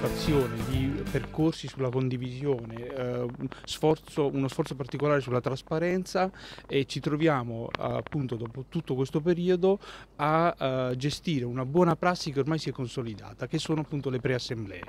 partecipazione, di percorsi sulla condivisione, eh, sforzo, uno sforzo particolare sulla trasparenza e ci troviamo appunto dopo tutto questo periodo a eh, gestire una buona prassi che ormai si è consolidata, che sono appunto le preassemblee.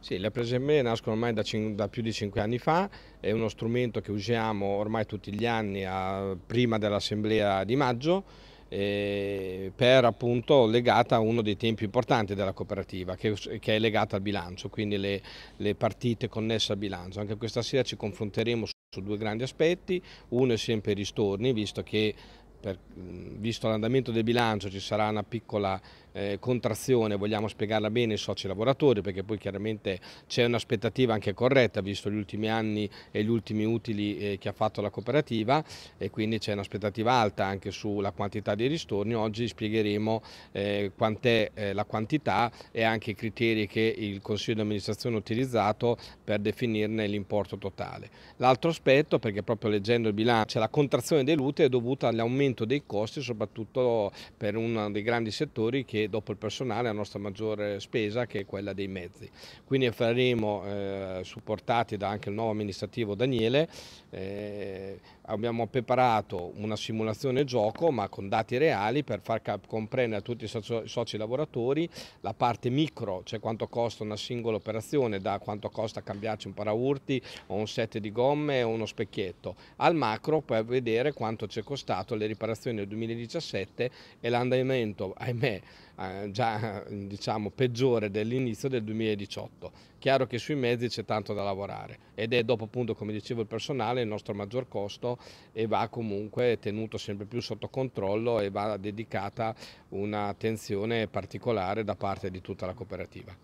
Sì, le preassemblee nascono ormai da, da, più di cinque anni fa, è uno strumento che usiamo ormai tutti gli anni a, prima dell'assemblea di maggio eh, per appunto legata a uno dei tempi importanti della cooperativa che, che è legata al bilancio, quindi le, le partite connesse al bilancio. Anche questa sera ci confronteremo su, su due grandi aspetti, uno è sempre i ristorni, visto che per, visto l'andamento del bilancio ci sarà una piccola eh, contrazione, vogliamo spiegarla bene ai soci lavoratori perché poi chiaramente c'è un'aspettativa anche corretta visto gli ultimi anni e gli ultimi utili eh, che ha fatto la cooperativa e quindi c'è un'aspettativa alta anche sulla quantità dei ristorni. Oggi spiegheremo eh, quant'è eh, la quantità e anche i criteri che il Consiglio di amministrazione ha utilizzato per definirne l'importo totale. L'altro aspetto, perché proprio leggendo il bilancio, la contrazione dei è dovuta all'aumento dei costi soprattutto per uno dei grandi settori che dopo il personale la nostra maggiore spesa che è quella dei mezzi. Quindi faremo, eh, supportati da anche il nuovo amministrativo Daniele, eh, abbiamo preparato una simulazione gioco ma con dati reali per far comprendere a tutti i soci, soci lavoratori la parte micro, cioè quanto costa una singola operazione, da quanto costa cambiarci un paraurti o un set di gomme o uno specchietto, al macro per vedere quanto ci è costato le riparazioni del 2017 e l'andamento, ahimè, eh, già diciamo peggiore dell'inizio del 2018. Chiaro che sui mezzi c'è tanto da lavorare ed è dopo appunto come dicevo il personale il nostro maggior costo e va comunque tenuto sempre più sotto controllo e va dedicata un'attenzione particolare da parte di tutta la cooperativa.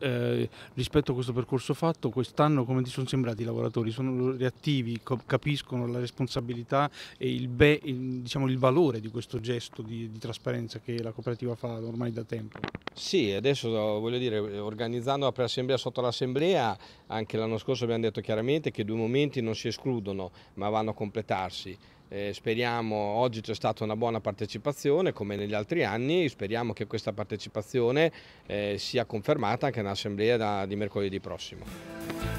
Eh, rispetto a questo percorso fatto, quest'anno come ti sono sembrati i lavoratori? Sono reattivi, capiscono la responsabilità e il, be, il, diciamo, il valore di questo gesto di, di trasparenza che la cooperativa fa ormai da tempo? Sì, adesso voglio dire, organizzando la preassemblea sotto l'assemblea, anche l'anno scorso abbiamo detto chiaramente che due momenti non si escludono, ma vanno a completarsi. Eh, speriamo, oggi c'è stata una buona partecipazione come negli altri anni, speriamo che questa partecipazione eh, sia confermata anche nell'assemblea di mercoledì prossimo.